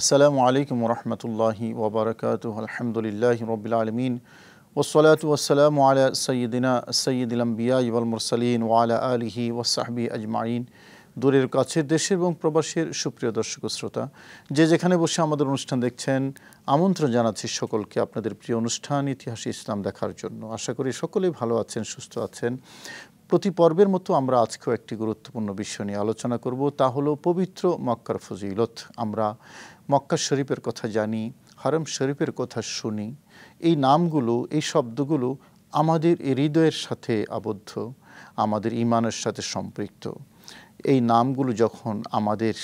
আসসালামু আলাইকুম রহমতুল্লাহি ওবরাকাত আলহামদুলিল্লাহ রবিল আলমিন ওসলাত ওসালাম আলা সঈদিনা বিয়া ইবাল মুরসালিন ওয়ালা আলহি ওসাহাবি আজমাইন দূরের কাছের দেশের এবং প্রবাসের সুপ্রিয় দর্শক শ্রোতা যে যেখানে বসে আমাদের অনুষ্ঠান দেখছেন আমন্ত্রণ জানাচ্ছি সকলকে আপনাদের প্রিয় অনুষ্ঠান ইতিহাসে ইসলাম দেখার জন্য আশা করি সকলেই ভালো আছেন সুস্থ আছেন প্রতি পর্বের মতো আমরা আজকেও একটি গুরুত্বপূর্ণ বিষয় নিয়ে আলোচনা করব তা হলো পবিত্র মক্কার ফজিলত আমরা মক্কা শরীফের কথা জানি হারাম শরীফের কথা শুনি এই নামগুলো এই শব্দগুলো আমাদের হৃদয়ের সাথে আবদ্ধ আমাদের ইমানের সাথে সম্পৃক্ত এই নামগুলো যখন আমাদের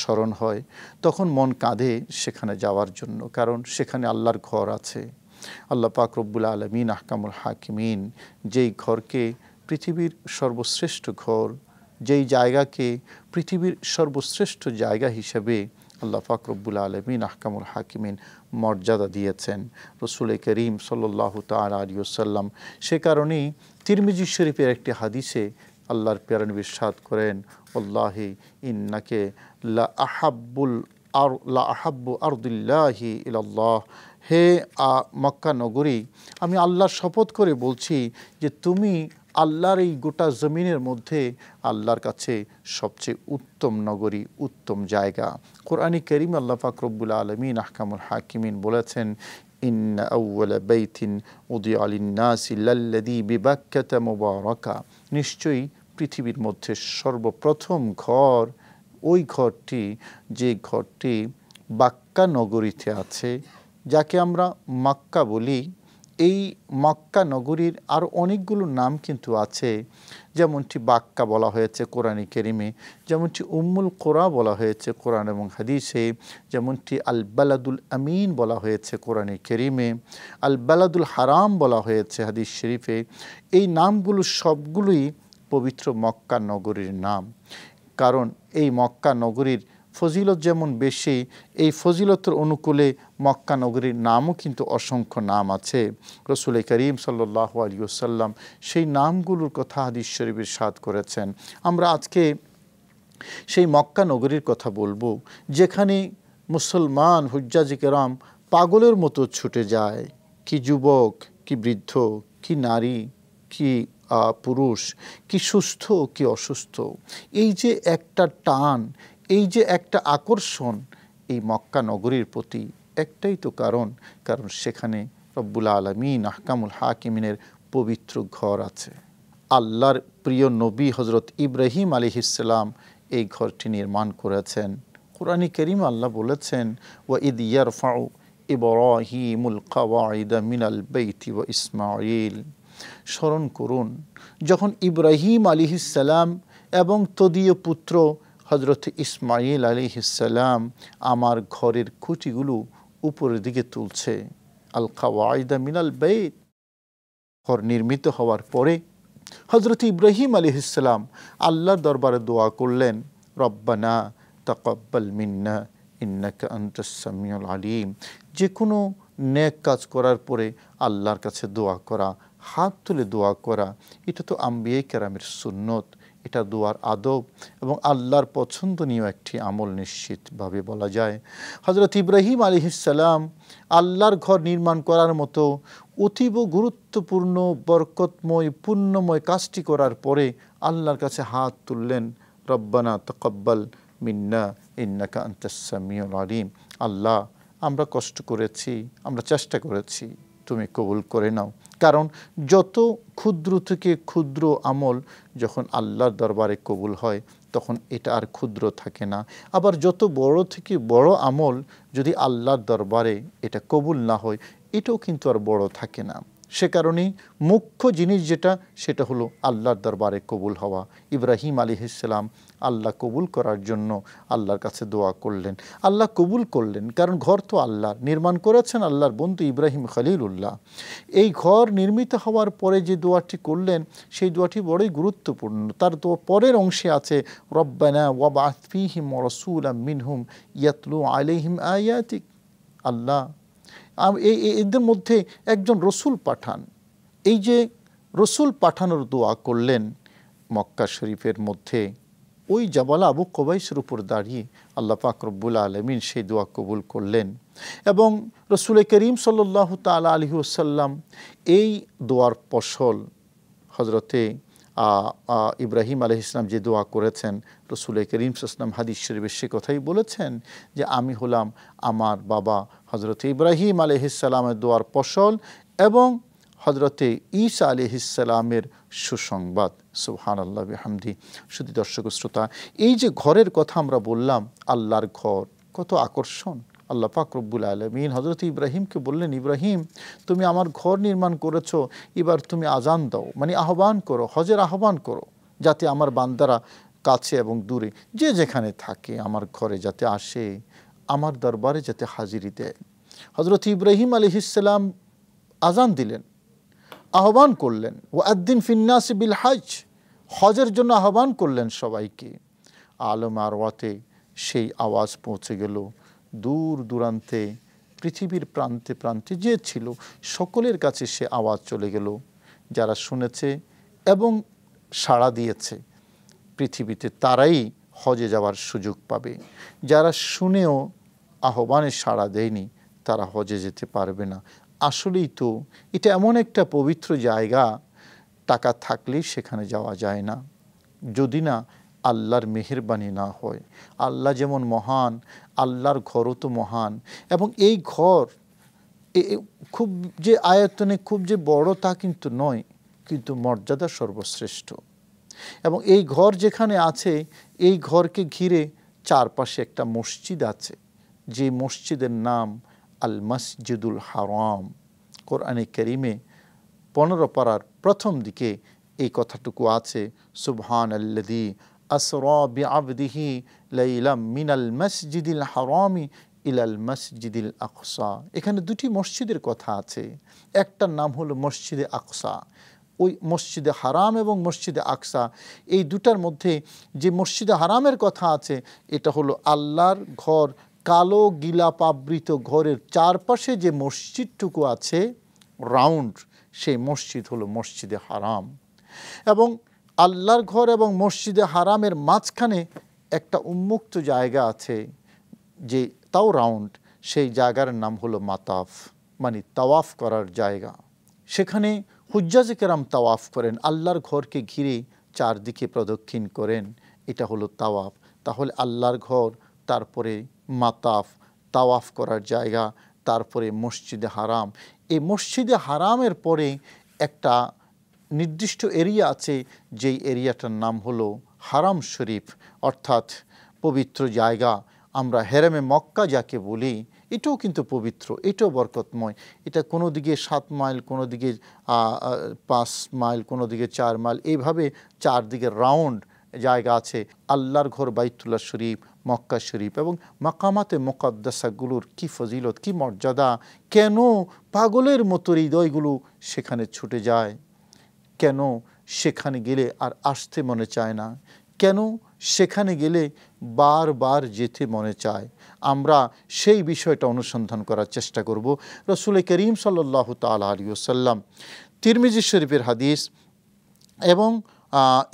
স্মরণ হয় তখন মন কাঁধে সেখানে যাওয়ার জন্য কারণ সেখানে আল্লাহর ঘর আছে আল্লাহ পাক রব্বুল আলমিন আহকামুল হাকিমিন যেই ঘরকে পৃথিবীর সর্বশ্রেষ্ঠ ঘর যেই জায়গাকে পৃথিবীর সর্বশ্রেষ্ঠ জায়গা হিসেবে আল্লাহ ফাকরবুল আলমিন আহকামুল হাকিমিন মর্যাদা দিয়েছেন রসুল করিম সাল্লাহ তাল সাল্লাম সে কারণেই তিরমিজি শরীফের একটি হাদিসে আল্লাহর পেরান বিশ্বাদ করেন আল্লাহি ইন্নাকে লা আর লা আহাব্বু আরদুল্লাহি ইল্লাহ হে মক্কা নগরী আমি আল্লাহর শপথ করে বলছি যে তুমি আল্লাহর এই গোটা জমিনের মধ্যে আল্লাহর কাছে সবচেয়ে উত্তম নগরী উত্তম জায়গা কোরআনী করিম আল্লাহ ফাকরবুল আলমিন আহকামুল হাকিমিন বলেছেন নিশ্চয়ই পৃথিবীর মধ্যে সর্বপ্রথম ঘর ওই ঘরটি যে ঘরটি বাক্কা নগরীতে আছে যাকে আমরা মাক্কা বলি এই মক্কা নগরীর আরও অনেকগুলো নাম কিন্তু আছে যেমনটি বাক্কা বলা হয়েছে কোরআনে কেরিমে যেমনটি উম্মুল কোরা বলা হয়েছে কোরআন এবং হাদিসে যেমনটি আল বালাদুল আমিন বলা হয়েছে কোরআনে কেরিমে আল বালাদুল হারাম বলা হয়েছে হাদিস শরীফে এই নামগুলো সবগুলোই পবিত্র মক্কা নগরীর নাম কারণ এই মক্কা নগরীর ফজিলত যেমন বেশি এই ফজিলতের অনুকূলে মক্কা নগরীর নামও কিন্তু অসংখ্য নাম আছে রসুল করিম সাল্লাহ আলী ওসাল্লাম সেই নামগুলোর কথা হাদিস শরীফের সাদ করেছেন আমরা আজকে সেই মক্কা নগরীর কথা বলবো যেখানে মুসলমান হুজ্জাজি কেরাম পাগলের মতো ছুটে যায় কি যুবক কি বৃদ্ধ কি নারী কি পুরুষ কি সুস্থ কি অসুস্থ এই যে একটা টান এই যে একটা আকর্ষণ এই মক্কা নগরীর প্রতি একটাই তো কারণ কারণ সেখানে রব্বুল আলমিন আহকামুল হাকিমিনের পবিত্র ঘর আছে আল্লাহর প্রিয় নবী হজরত ইব্রাহিম আলী ইসলাম এই ঘরটি নির্মাণ করেছেন কোরআনী করিম আল্লাহ বলেছেন ওয়া ইদ ইয়ার ফাউ ইবরাহিমুল কাওয়াইদা মিনাল বেইতি ও ইসমাইল স্মরণ করুন যখন ইব্রাহিম আলী ইসলাম এবং তদীয় পুত্র হজরত ইসমাইল আলী ইসাল্লাম আমার ঘরের খুঁটিগুলো উপরের দিকে তুলছে আল খাওয়াইদা মিনাল বেদ ঘর নির্মিত হওয়ার পরে হজরত ইব্রাহিম আলী ইসলাম আল্লাহর দরবারে দোয়া করলেন রব্বানা তকব্বাল মিন্না ইন্নাকা আন্তসামিউল আলিম যে কোনো ন্যাক কাজ করার পরে আল্লাহর কাছে দোয়া করা হাত তুলে দোয়া করা এটা তো আম্বিয়ে কেরামের সুন্নত এটা দুয়ার আদব এবং আল্লাহর পছন্দনীয় একটি আমল নিশ্চিতভাবে বলা যায় হজরত ইব্রাহিম আলিহিসাল্লাম আল্লাহর ঘর নির্মাণ করার মতো অতীব গুরুত্বপূর্ণ বরকতময় পূর্ণময় কাজটি করার পরে আল্লাহর কাছে হাত তুললেন রব্বানা তকব্বাল মিন্না ইন্নাকা আন্তসামিউল আলিম আল্লাহ আমরা কষ্ট করেছি আমরা চেষ্টা করেছি তুমি কবুল করে নাও কারণ যত ক্ষুদ্র থেকে ক্ষুদ্র আমল যখন আল্লাহর দরবারে কবুল হয় তখন এটা আর ক্ষুদ্র থাকে না আবার যত বড় থেকে বড় আমল যদি আল্লাহর দরবারে এটা কবুল না হয় এটাও কিন্তু আর বড় থাকে না সে কারণেই মুখ্য জিনিস যেটা সেটা হলো আল্লাহর দরবারে কবুল হওয়া ইব্রাহিম আলী ইসলাম আল্লাহ কবুল করার জন্য আল্লাহর কাছে দোয়া করলেন আল্লাহ কবুল করলেন কারণ ঘর তো আল্লাহর নির্মাণ করেছেন আল্লাহর বন্ধু ইব্রাহিম খালিলুল্লাহ এই ঘর নির্মিত হওয়ার পরে যে দোয়াটি করলেন সেই দোয়াটি বড়ই গুরুত্বপূর্ণ তার তো পরের অংশে আছে রব্বানা ওয়াবাহিম রসুল মিনহুম ইয়াতলু আলিহিম আয়াতিক আল্লাহ এদের মধ্যে একজন রসুল পাঠান এই যে রসুল পাঠানোর দোয়া করলেন মক্কা শরীফের মধ্যে ওই জাবালা আবু কবাইসের উপর দাঁড়িয়ে আল্লাহ পাকরব্বুল আলমিন সেই দোয়া কবুল করলেন এবং রসুল করিম সাল্লাহ তাল আলহি আসাল্লাম এই দোয়ার ফসল হজরতে ইব্রাহিম আলহ ইসলাম যে দোয়া করেছেন রসুল করিম সাল্লাম হাদিস শরীফের সে কথাই বলেছেন যে আমি হলাম আমার বাবা হজরত ইব্রাহিম আলহিসাল্লামের দোয়ার ফসল এবং হজরতে ইসা আলি ইসালামের সুসংবাদ সুহান আল্লাহ হামদি শুধু দর্শক শ্রোতা এই যে ঘরের কথা আমরা বললাম আল্লাহর ঘর কত আকর্ষণ আল্লাহ রব্বুল আলমিন হজরত ইব্রাহিমকে বললেন ইব্রাহিম তুমি আমার ঘর নির্মাণ করেছ এবার তুমি আজান দাও মানে আহ্বান করো হজের আহ্বান করো যাতে আমার বান্দারা কাছে এবং দূরে যে যেখানে থাকে আমার ঘরে যাতে আসে আমার দরবারে যাতে হাজিরি দেয় হজরত ইব্রাহিম আলহিসাল্লাম আজান দিলেন আহ্বান করলেন ও আদ্দিন ফিন্নাসি বিল হাজ হজের জন্য আহ্বান করলেন সবাইকে আলম আরওয়াতে সেই আওয়াজ পৌঁছে গেল দূর দূরান্তে পৃথিবীর প্রান্তে প্রান্তে যে ছিল সকলের কাছে সে আওয়াজ চলে গেল যারা শুনেছে এবং সাড়া দিয়েছে পৃথিবীতে তারাই হজে যাওয়ার সুযোগ পাবে যারা শুনেও আহ্বানে সাড়া দেয়নি তারা হজে যেতে পারবে না আসলেই তো এটা এমন একটা পবিত্র জায়গা টাকা থাকলেই সেখানে যাওয়া যায় না যদি না আল্লাহর মেহরবানি না হয় আল্লাহ যেমন মহান আল্লাহর ঘরও তো মহান এবং এই ঘর খুব যে আয়তনে খুব যে বড় তা কিন্তু নয় কিন্তু মর্যাদা সর্বশ্রেষ্ঠ এবং এই ঘর যেখানে আছে এই ঘরকে ঘিরে চারপাশে একটা মসজিদ আছে যে মসজিদের নাম আল মসজিদুল হারাম কোরআনে করিমে পনেরো পাড়ার প্রথম দিকে এই কথাটুকু আছে সুবহান আল্লাদি আসরবি আবদিহি লাইলাম মিনাল মসজিদুল হারামি ইলাল মসজিদুল আকসা এখানে দুটি মসজিদের কথা আছে একটার নাম হলো মসজিদে আকসা ওই মসজিদে হারাম এবং মসজিদে আকসা এই দুটার মধ্যে যে মসজিদে হারামের কথা আছে এটা হলো আল্লাহর ঘর কালো গিলাপাবৃত ঘরের চারপাশে যে মসজিদটুকু আছে রাউন্ড সেই মসজিদ হলো মসজিদে হারাম এবং আল্লাহর ঘর এবং মসজিদে হারামের মাঝখানে একটা উন্মুক্ত জায়গা আছে যে তাও রাউন্ড সেই জায়গার নাম হলো মাতাফ মানে তাওয়াফ করার জায়গা সেখানে হুজ্জাজ কেরাম তাওয়াফ করেন আল্লাহর ঘরকে ঘিরে চারদিকে প্রদক্ষিণ করেন এটা হলো তাওয়াফ তাহলে আল্লাহর ঘর তারপরে মাতাফ তাওয়াফ করার জায়গা তারপরে মসজিদে হারাম এই মসজিদে হারামের পরে একটা নির্দিষ্ট এরিয়া আছে যেই এরিয়াটার নাম হলো হারাম শরীফ অর্থাৎ পবিত্র জায়গা আমরা হেরেমে মক্কা যাকে বলি এটাও কিন্তু পবিত্র এটাও বরকতময় এটা কোনো দিকে সাত মাইল কোনো দিকে পাঁচ মাইল কোনো দিকে চার মাইল এইভাবে চারদিকে রাউন্ড জায়গা আছে আল্লাহর ঘর বাইতুল্লাহ শরীফ মক্কা শরীফ এবং মাকামাতে মোকাদ্দাসাগুলোর কি ফজিলত কি মর্যাদা কেন পাগলের মতো হৃদয়গুলো সেখানে ছুটে যায় কেন সেখানে গেলে আর আসতে মনে চায় না কেন সেখানে গেলে বারবার যেতে মনে চায় আমরা সেই বিষয়টা অনুসন্ধান করার চেষ্টা করব রসুল করিম সাল্লাহ তাল আলী ওসাল্লাম তিরমিজি শরীফের হাদিস এবং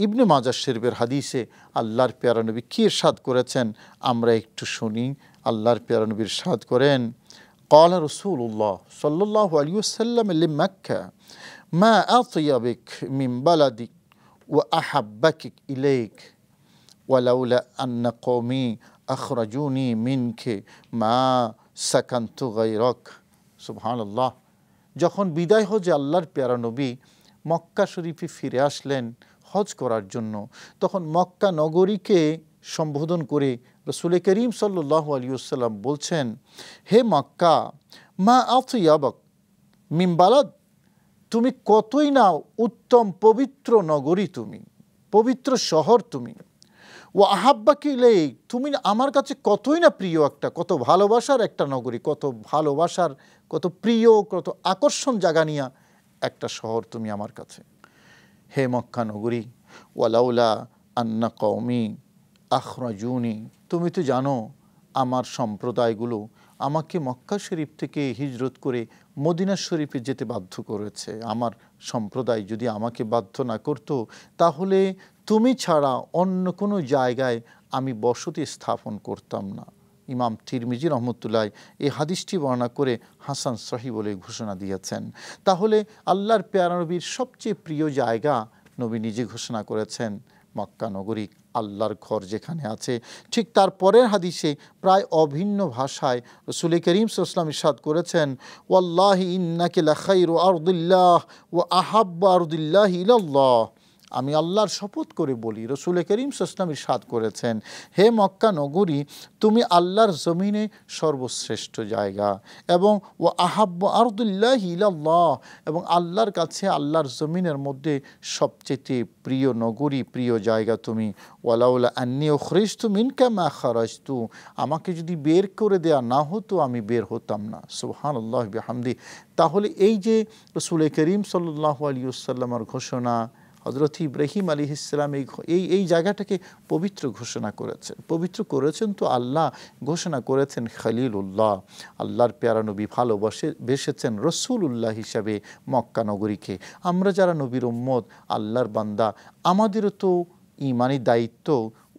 ইবনে মাজার শেরবের হাদিসে আল্লাহর পেয়ারানবী কী সাদ করেছেন আমরা একটু শুনি আল্লাহর পেয়ারানবীর সাদ করেন কল রসুল্লাহ সাল্লু আলিয়াল্লামিক ও আহাব্বাকিক ইলেক ওয়ালাউলা আন্না কৌমি আখরাজুনি মিনখে মা সাকান্ত গাইরক সুবাহ যখন বিদায় হজে আল্লাহর নবী মক্কা শরীফে ফিরে আসলেন হজ করার জন্য তখন মক্কা নগরীকে সম্বোধন করে রসুল করিম সাল্লাহ আলিয়াল্লাম বলছেন হে মক্কা মা আফিয়াবক মিমবালাদ তুমি কতই না উত্তম পবিত্র নগরী তুমি পবিত্র শহর তুমি ও আহাব্বাকি লেক তুমি আমার কাছে কতই না প্রিয় একটা কত ভালোবাসার একটা নগরী কত ভালোবাসার কত প্রিয় কত আকর্ষণ জাগানিয়া একটা শহর তুমি আমার কাছে হে মক্কা নগরী ওয়ালাউলা আন্না কৌমি আখরাজুনি তুমি তো জানো আমার সম্প্রদায়গুলো আমাকে মক্কা শরীফ থেকে হিজরত করে মদিনা শরীফে যেতে বাধ্য করেছে আমার সম্প্রদায় যদি আমাকে বাধ্য না করত তাহলে তুমি ছাড়া অন্য কোনো জায়গায় আমি বসতি স্থাপন করতাম না ইমাম তিরমিজি রহমতুল্লাহ এই হাদিসটি বর্ণনা করে হাসান সহি বলে ঘোষণা দিয়েছেন তাহলে আল্লাহর পেয়ারানবীর সবচেয়ে প্রিয় জায়গা নবী নিজে ঘোষণা করেছেন মক্কা নগরী আল্লাহর ঘর যেখানে আছে ঠিক তার পরের হাদিসে প্রায় অভিন্ন ভাষায় রসুল করিম সুসলাম ইসাদ করেছেন ওয়াল্লাহ ইন্নাকে লাখাই আরদুল্লাহ ও আহাব্বা আরদুল্লাহ ইল্লাহ আমি আল্লাহর শপথ করে বলি রসুলে করিম সাসলাম সাদ করেছেন হে মক্কা নগরী তুমি আল্লাহর জমিনে সর্বশ্রেষ্ঠ জায়গা এবং ও আহাব্ব আরদুল্লাহ ইল্লাহ এবং আল্লাহর কাছে আল্লাহর জমিনের মধ্যে সবচেয়ে প্রিয় নগরী প্রিয় জায়গা তুমি ওয়ালাউলা আন্নিও খ্রিস্তু ক্যামা মা তু আমাকে যদি বের করে দেয়া না হতো আমি বের হতাম না সুহান আল্লাহ বিহামদি তাহলে এই যে রসুল করিম সাল্লাহ আলী সাল্লামার ঘোষণা হজরত ইব্রাহিম আলী ইসলাম এই এই এই জায়গাটাকে পবিত্র ঘোষণা করেছেন পবিত্র করেছেন তো আল্লাহ ঘোষণা করেছেন খালিলুল্লাহ আল্লাহর নবী ভালোবাসে বেসেছেন রসুলুল্লাহ হিসাবে মক্কা নগরীকে আমরা যারা নবীর উম্মদ আল্লাহর বান্দা আমাদেরও তো ইমানি দায়িত্ব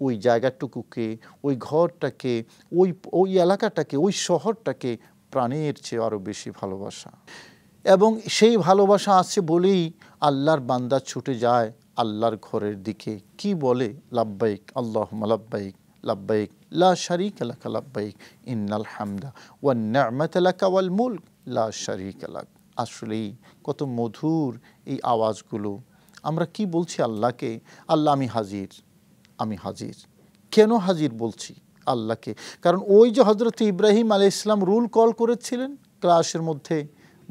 ওই জায়গাটুকুকে ওই ঘরটাকে ওই ওই এলাকাটাকে ওই শহরটাকে প্রাণের চেয়ে আরও বেশি ভালোবাসা এবং সেই ভালোবাসা আছে বলেই আল্লাহর বান্দা ছুটে যায় আল্লাহর ঘরের দিকে কি বলে লাব্বাইক আল্লাহ লাব্বাইক লাব্বাইক লা শারিক এলাকা লাব্বাইক ইন্নাল হামদা ওয়ান এলাকা ওয়াল মুল্ক লা শারিক এলাক আসলেই কত মধুর এই আওয়াজগুলো আমরা কি বলছি আল্লাহকে আল্লাহ আমি হাজির আমি হাজির কেন হাজির বলছি আল্লাহকে কারণ ওই যে হজরত ইব্রাহিম আলি ইসলাম রুল কল করেছিলেন ক্লাসের মধ্যে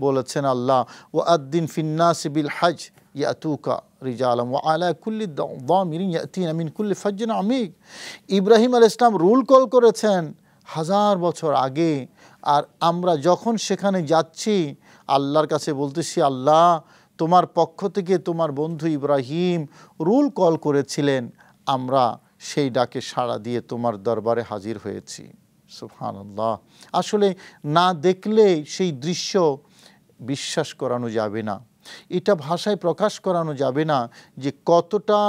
বলেছেন আল্লাহ ও আদ্দিন ফিন্নাস বিল হাজ ইয়াতুকা রিজালাম ও আলায় কুল্লি দামিরিন ইয়াতিন আমিন কুল্লি ফাজ্জিন আমিক ইব্রাহিম আল ইসলাম রুল কল করেছেন হাজার বছর আগে আর আমরা যখন সেখানে যাচ্ছি আল্লাহর কাছে বলতেছি আল্লাহ তোমার পক্ষ থেকে তোমার বন্ধু ইব্রাহিম রুল কল করেছিলেন আমরা সেই ডাকে সাড়া দিয়ে তোমার দরবারে হাজির হয়েছি সুফান আল্লাহ আসলে না দেখলে সেই দৃশ্য বিশ্বাস করানো যাবে না এটা ভাষায় প্রকাশ করানো যাবে না যে কতটা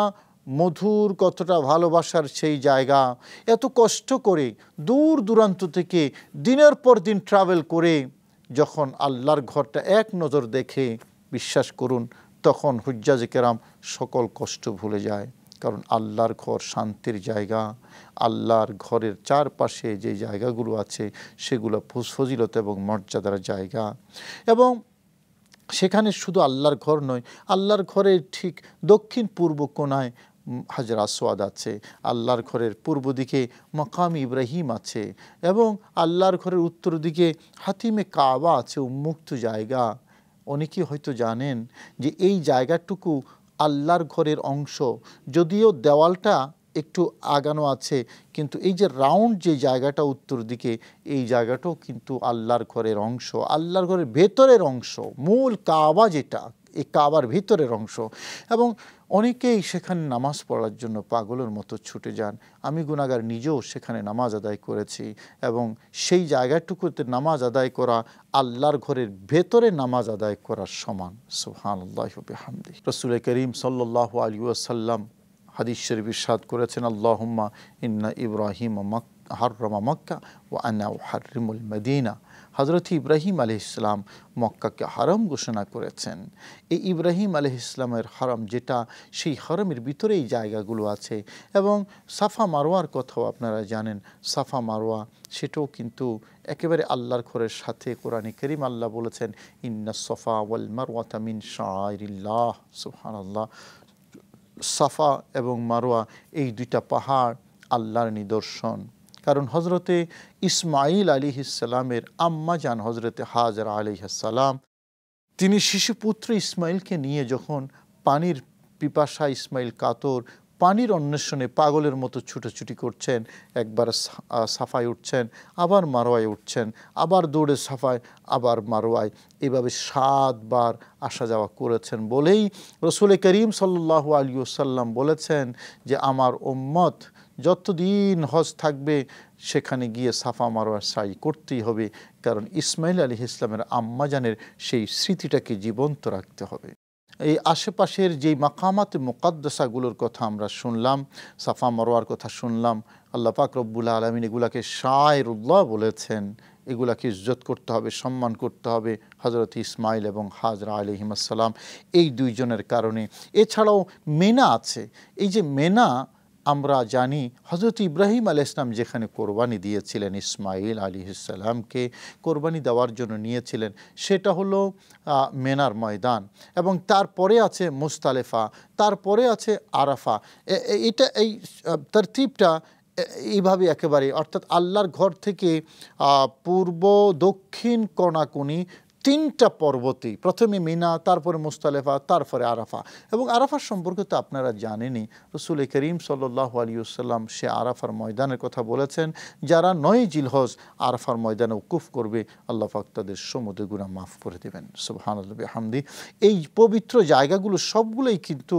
মধুর কতটা ভালোবাসার সেই জায়গা এত কষ্ট করে দূর দূরান্ত থেকে দিনের পর দিন ট্রাভেল করে যখন আল্লাহর ঘরটা এক নজর দেখে বিশ্বাস করুন তখন হুজ্জাজে কেরাম সকল কষ্ট ভুলে যায় কারণ আল্লাহর ঘর শান্তির জায়গা আল্লাহর ঘরের চারপাশে যে জায়গাগুলো আছে সেগুলো ফজিলত এবং মর্যাদার জায়গা এবং সেখানে শুধু আল্লাহর ঘর নয় আল্লাহর ঘরের ঠিক দক্ষিণ পূর্ব কোনায় হাজার আসোয়াদ আছে আল্লাহর ঘরের পূর্ব দিকে মকাম ইব্রাহিম আছে এবং আল্লাহর ঘরের উত্তর দিকে হাতিমে কাবা আছে উন্মুক্ত জায়গা অনেকেই হয়তো জানেন যে এই জায়গাটুকু আল্লাহর ঘরের অংশ যদিও দেওয়ালটা একটু আগানো আছে কিন্তু এই যে রাউন্ড যে জায়গাটা উত্তর দিকে এই জায়গাটাও কিন্তু আল্লাহর ঘরের অংশ আল্লাহর ঘরের ভেতরের অংশ মূল কাবা যেটা এই কাবার ভিতরের অংশ এবং অনেকেই সেখানে নামাজ পড়ার জন্য পাগলের মতো ছুটে যান আমি গুণাগার নিজেও সেখানে নামাজ আদায় করেছি এবং সেই জায়গাটুকুতে নামাজ আদায় করা আল্লাহর ঘরের ভেতরে নামাজ আদায় করার সমান সুহান রসুল করিম সাল্লাহ আলী আসাল্লাম হাদিস শরীফ ইসাদ করেছেন আল্লাহ ইন্না ইব্রাহিম মক হাররমা মক্কা ও আনা ও হারিমুল মদিনা হজরত ইব্রাহিম আলি ইসলাম মক্কাকে হরম ঘোষণা করেছেন এই ইব্রাহিম আলি ইসলামের হরম যেটা সেই হরমের ভিতরে এই জায়গাগুলো আছে এবং সাফা মারোয়ার কথাও আপনারা জানেন সাফা মারোয়া সেটাও কিন্তু একেবারে আল্লাহর খোরের সাথে কোরআনে করিম আল্লাহ বলেছেন ইন্না সফা ওয়াল মারওয়াতা মিন শাহরিল্লাহ সুহান আল্লাহ সাফা এবং মারোয়া এই দুইটা পাহাড় আল্লাহর নিদর্শন কারণ হজরতে ইসমাইল আলী ইসালামের আম্মা যান হজরতে হাজরা আলী সালাম তিনি শিশুপুত্র ইসমাইলকে নিয়ে যখন পানির পিপাসা ইসমাইল কাতর পানির অন্বেষণে পাগলের মতো ছুটোছুটি করছেন একবার সাফায় উঠছেন আবার মারোয়ায় উঠছেন আবার দৌড়ে সাফায় আবার মারোয়ায় এভাবে সাতবার আসা যাওয়া করেছেন বলেই রসুল করিম সাল্লু আলী ওসাল্লাম বলেছেন যে আমার ওম্মত যতদিন হজ থাকবে সেখানে গিয়ে সাফা মারোয়া সাই করতেই হবে কারণ ইসমাইল আলী ইসলামের আম্মাজানের সেই স্মৃতিটাকে জীবন্ত রাখতে হবে এই আশেপাশের যেই মাকামাতে মোকাদ্দশাগুলোর কথা আমরা শুনলাম সাফা মারোয়ার কথা শুনলাম আল্লাহ পাক রব্বুল আলমিন এগুলাকে শায়রুল্লাহ বলেছেন এগুলাকে ইজ্জত করতে হবে সম্মান করতে হবে হজরত ইসমাইল এবং হাজরা আলহিমাসাল্লাম এই দুইজনের কারণে এছাড়াও মেনা আছে এই যে মেনা আমরা জানি হজরত ইব্রাহিম আলি ইসলাম যেখানে কোরবানি দিয়েছিলেন ইসমাইল আলী ইসালামকে কোরবানি দেওয়ার জন্য নিয়েছিলেন সেটা হলো মেনার ময়দান এবং তারপরে আছে মুস্তালেফা তারপরে আছে আরাফা এটা এই তরতিবটা এইভাবে একেবারে অর্থাৎ আল্লাহর ঘর থেকে পূর্ব দক্ষিণ কোনাকুনি তিনটা পর্বতেই প্রথমে মিনা তারপরে মুস্তালেফা তারপরে আরাফা এবং আরাফার সম্পর্কে তো আপনারা জানেনই রসুল করিম আলী আলিউসাল্লাম সে আরাফার ময়দানের কথা বলেছেন যারা নয় জিলহজ আরাফার ময়দানে উকুফ করবে আল্লাহ পাক তাদের সমুদ্র গুণা মাফ করে দেবেন সুহান হামদি এই পবিত্র জায়গাগুলো সবগুলোই কিন্তু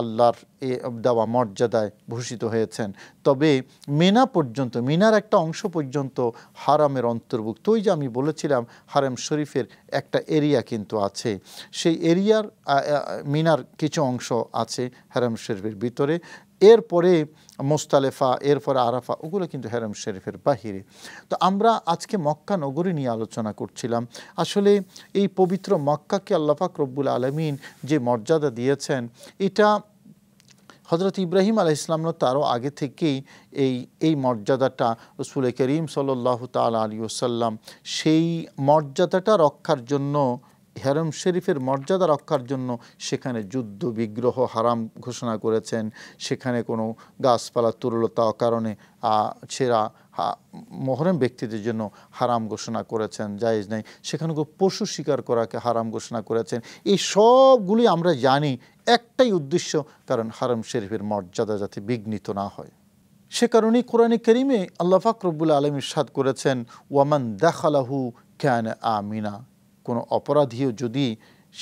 আল্লাহর এ দেওয়া মর্যাদায় ভূষিত হয়েছেন তবে মেনা পর্যন্ত মিনার একটা অংশ পর্যন্ত হারামের অন্তর্ভুক্ত ওই যে আমি বলেছিলাম হারাম শরীফের একটা এরিয়া কিন্তু আছে সেই এরিয়ার মিনার কিছু অংশ আছে হ্যারাম শরীফের ভিতরে এরপরে মোস্তালেফা এরপরে আরাফা ওগুলো কিন্তু হেরাম শরীফের বাহিরে তো আমরা আজকে মক্কা নগরী নিয়ে আলোচনা করছিলাম আসলে এই পবিত্র মক্কাকে আল্লাফাক রব্বুল আলমিন যে মর্যাদা দিয়েছেন এটা হজরত ইব্রাহিম আলাহ ইসলাম তারও আগে থেকেই এই এই মর্যাদাটা রসুল করিম সাল্লাহ তাল আলী ওসাল্লাম সেই মর্যাদাটা রক্ষার জন্য হেরম শরীফের মর্যাদা রক্ষার জন্য সেখানে যুদ্ধ বিগ্রহ হারাম ঘোষণা করেছেন সেখানে কোনো গাছপালা তুরলতা কারণে সেরা মহরম ব্যক্তিদের জন্য হারাম ঘোষণা করেছেন জায়েজ নেই সেখানে পশু শিকার করাকে হারাম ঘোষণা করেছেন এই সবগুলি আমরা জানি একটাই উদ্দেশ্য কারণ হারাম শরীফের মর্যাদা যাতে বিঘ্নিত না হয় সে কারণে কোরআনে করিমে আল্লাহ ফাকরবুল আলম ইসাদ করেছেন ওয়ামান দেখালাহু ক্যান আমিনা কোনো অপরাধীও যদি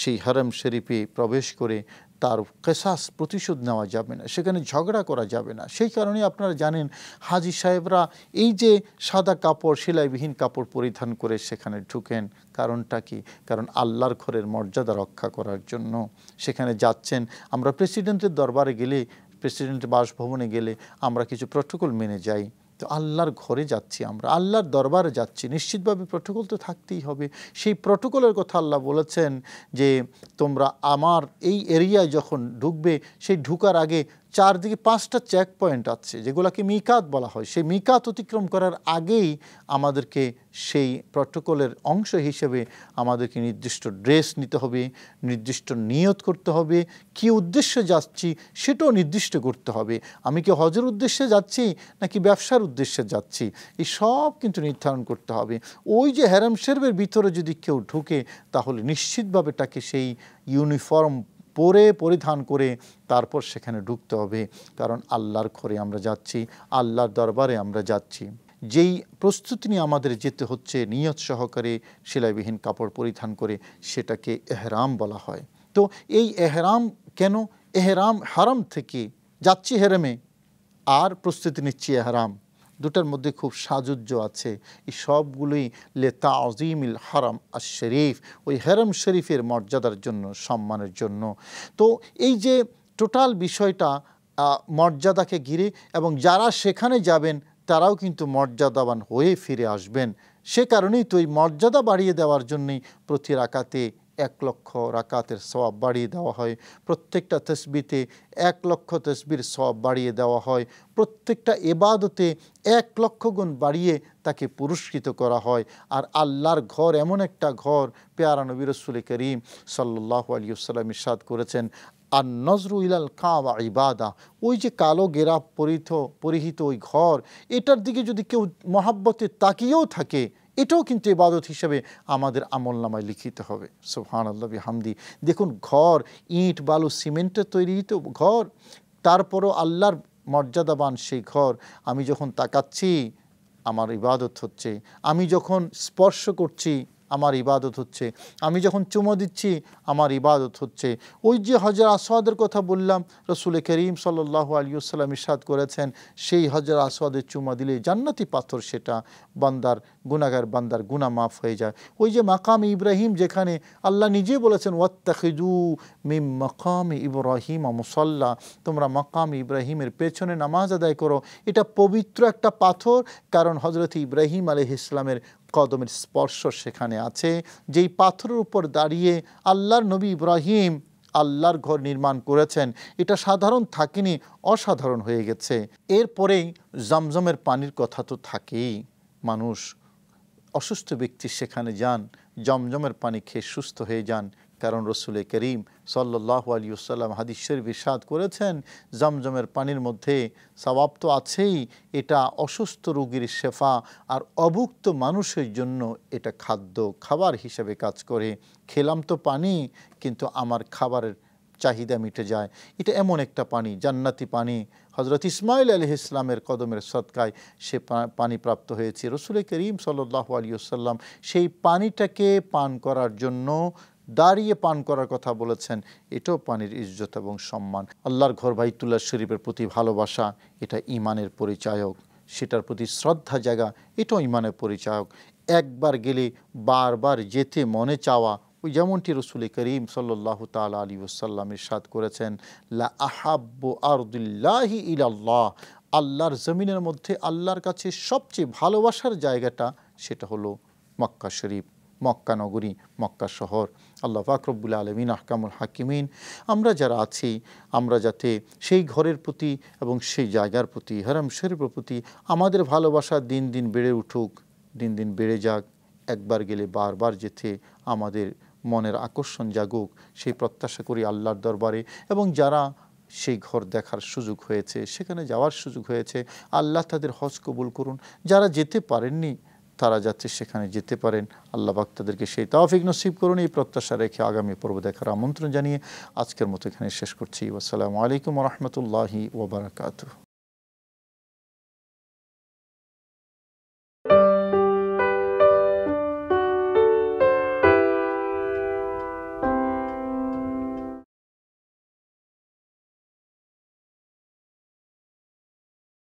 সেই হারাম শরীফে প্রবেশ করে তার কেসাস প্রতিশোধ নেওয়া যাবে না সেখানে ঝগড়া করা যাবে না সেই কারণে আপনারা জানেন হাজি সাহেবরা এই যে সাদা কাপড় সেলাইবিহীন কাপড় পরিধান করে সেখানে ঢুকেন কারণটা কি কারণ আল্লাহর ঘরের মর্যাদা রক্ষা করার জন্য সেখানে যাচ্ছেন আমরা প্রেসিডেন্টের দরবারে গেলে প্রেসিডেন্ট বাসভবনে গেলে আমরা কিছু প্রটোকল মেনে যাই তো আল্লাহর ঘরে যাচ্ছি আমরা আল্লাহর দরবারে যাচ্ছি নিশ্চিতভাবে প্রটোকল তো থাকতেই হবে সেই প্রটোকলের কথা আল্লাহ বলেছেন যে তোমরা আমার এই এরিয়ায় যখন ঢুকবে সেই ঢুকার আগে চারদিকে পাঁচটা চেক পয়েন্ট আছে যেগুলোকে মিকাত বলা হয় সেই মিকাত অতিক্রম করার আগেই আমাদেরকে সেই প্রটোকলের অংশ হিসেবে আমাদেরকে নির্দিষ্ট ড্রেস নিতে হবে নির্দিষ্ট নিয়ত করতে হবে কি উদ্দেশ্যে যাচ্ছি সেটাও নির্দিষ্ট করতে হবে আমি কি হজের উদ্দেশ্যে যাচ্ছি নাকি ব্যবসার উদ্দেশ্যে যাচ্ছি এই সব কিন্তু নির্ধারণ করতে হবে ওই যে হ্যারাম শেরবের ভিতরে যদি কেউ ঢুকে তাহলে নিশ্চিতভাবে তাকে সেই ইউনিফর্ম পরে পরিধান করে তারপর সেখানে ঢুকতে হবে কারণ আল্লাহর ঘরে আমরা যাচ্ছি আল্লাহর দরবারে আমরা যাচ্ছি যেই প্রস্তুতি নিয়ে আমাদের যেতে হচ্ছে নিয়ত সহকারে সেলাইবিহীন কাপড় পরিধান করে সেটাকে এহরাম বলা হয় তো এই এহরাম কেন এহরাম হারাম থেকে যাচ্ছি হেরামে আর প্রস্তুতি নিচ্ছি এহরাম দুটার মধ্যে খুব সাজুজ্য আছে এই সবগুলোই লেতা আজিমিল হারাম আর শরীফ ওই হেরাম শরীফের মর্যাদার জন্য সম্মানের জন্য তো এই যে টোটাল বিষয়টা মর্যাদাকে ঘিরে এবং যারা সেখানে যাবেন তারাও কিন্তু মর্যাদাবান হয়ে ফিরে আসবেন সে কারণেই তো এই মর্যাদা বাড়িয়ে দেওয়ার জন্যই প্রতি রাকাতে এক লক্ষ রাকাতের সবাব বাড়িয়ে দেওয়া হয় প্রত্যেকটা তসবিতে এক লক্ষ তসবির সবাব বাড়িয়ে দেওয়া হয় প্রত্যেকটা এবাদতে এক লক্ষ গুণ বাড়িয়ে তাকে পুরস্কৃত করা হয় আর আল্লাহর ঘর এমন একটা ঘর পেয়ারা নবী রসুল করিম সাল্লাহ আলী সাল্লাম ইসাদ করেছেন আর নজরু ইলাল কাবা ইবাদা ওই যে কালো গেরা পরিহিত পরিহিত ওই ঘর এটার দিকে যদি কেউ মহাব্বতে তাকিয়েও থাকে এটাও কিন্তু ইবাদত হিসেবে আমাদের আমল নামায় লিখিত হবে সোহান আল্লাহ হামদি দেখুন ঘর ইট বালু সিমেন্টের তৈরি তো ঘর তারপরও আল্লাহর মর্যাদাবান সেই ঘর আমি যখন তাকাচ্ছি আমার ইবাদত হচ্ছে আমি যখন স্পর্শ করছি আমার ইবাদত হচ্ছে আমি যখন চুমো দিচ্ছি আমার ইবাদত হচ্ছে ওই যে হজর আসওয়াদের কথা বললাম রসুল করিম সাল্লাহ আলিয়াল্লাম ইসাদ করেছেন সেই হজর আসওয়াদের চুমা দিলে জান্নাতি পাথর সেটা বান্দার গুনাগার বান্দার গুনা মাফ হয়ে যায় ওই যে মাকাম ইব্রাহিম যেখানে আল্লাহ নিজে বলেছেন ওয়াত্তাখিজু মিম মাকাম ইব্রাহিম মুসল্লা তোমরা মাকাম ইব্রাহিমের পেছনে নামাজ আদায় করো এটা পবিত্র একটা পাথর কারণ হজরত ইব্রাহিম আলহ ইসলামের কদমের স্পর্শ সেখানে আছে যেই পাথরের উপর দাঁড়িয়ে আল্লাহর নবী ইব্রাহিম আল্লাহর ঘর নির্মাণ করেছেন এটা সাধারণ থাকেনি অসাধারণ হয়ে গেছে এরপরেই জমজমের পানির কথা তো থাকেই মানুষ অসুস্থ ব্যক্তি সেখানে যান জমজমের পানি খেয়ে সুস্থ হয়ে যান কারণ রসুল করিম সাল্লাহ আলিয়াল্লাম হাদিস শরীফ ইসাদ করেছেন জমজমের পানির মধ্যে স্বভাব তো আছেই এটা অসুস্থ রোগীর শেফা আর অভুক্ত মানুষের জন্য এটা খাদ্য খাবার হিসেবে কাজ করে খেলাম তো পানি কিন্তু আমার খাবারের চাহিদা মিটে যায় এটা এমন একটা পানি জান্নাতি পানি হজরত ইসমাইল আলহ ইসলামের কদমের সৎকায় সে পানি প্রাপ্ত হয়েছে রসুলের করিম সাল্লাহ আলিয়াল্লাম সেই পানিটাকে পান করার জন্য দাঁড়িয়ে পান করার কথা বলেছেন এটাও পানির ইজ্জত এবং সম্মান আল্লাহর ঘর ভাইতুল্লাহ শরীফের প্রতি ভালোবাসা এটা ইমানের পরিচায়ক সেটার প্রতি শ্রদ্ধা জায়গা এটাও ইমানের পরিচায়ক একবার গেলে বারবার যেতে মনে চাওয়া ওই যেমনটি রসুল করিম সাল্লাহ তাল আলী ওসাল্লাম সাদ করেছেন লা আহাব্বু আরদুল্লাহি ইলাল্লাহ আল্লাহর জমিনের মধ্যে আল্লাহর কাছে সবচেয়ে ভালোবাসার জায়গাটা সেটা হলো মক্কা শরীফ মক্কা নগরী মক্কা শহর আল্লাহ ফাকরবুল আলমিন আহকামুল হাকিমিন আমরা যারা আছি আমরা যাতে সেই ঘরের প্রতি এবং সেই জায়গার প্রতি হারাম শরীফের প্রতি আমাদের ভালোবাসা দিন দিন বেড়ে উঠুক দিন দিন বেড়ে যাক একবার গেলে বারবার যেতে আমাদের মনের আকর্ষণ জাগুক সেই প্রত্যাশা করি আল্লাহর দরবারে এবং যারা সেই ঘর দেখার সুযোগ হয়েছে সেখানে যাওয়ার সুযোগ হয়েছে আল্লাহ তাদের হজ কবুল করুন যারা যেতে পারেননি তারা যাতে সেখানে যেতে পারেন বাক তাদেরকে সেই তাফিক নসিব করুন এই প্রত্যাশা রেখে আগামী পর্ব দেখার আমন্ত্রণ জানিয়ে আজকের মতো এখানে শেষ করছি আসসালামু আলাইকুম রহমতুল্লাহি ওবরাকাতু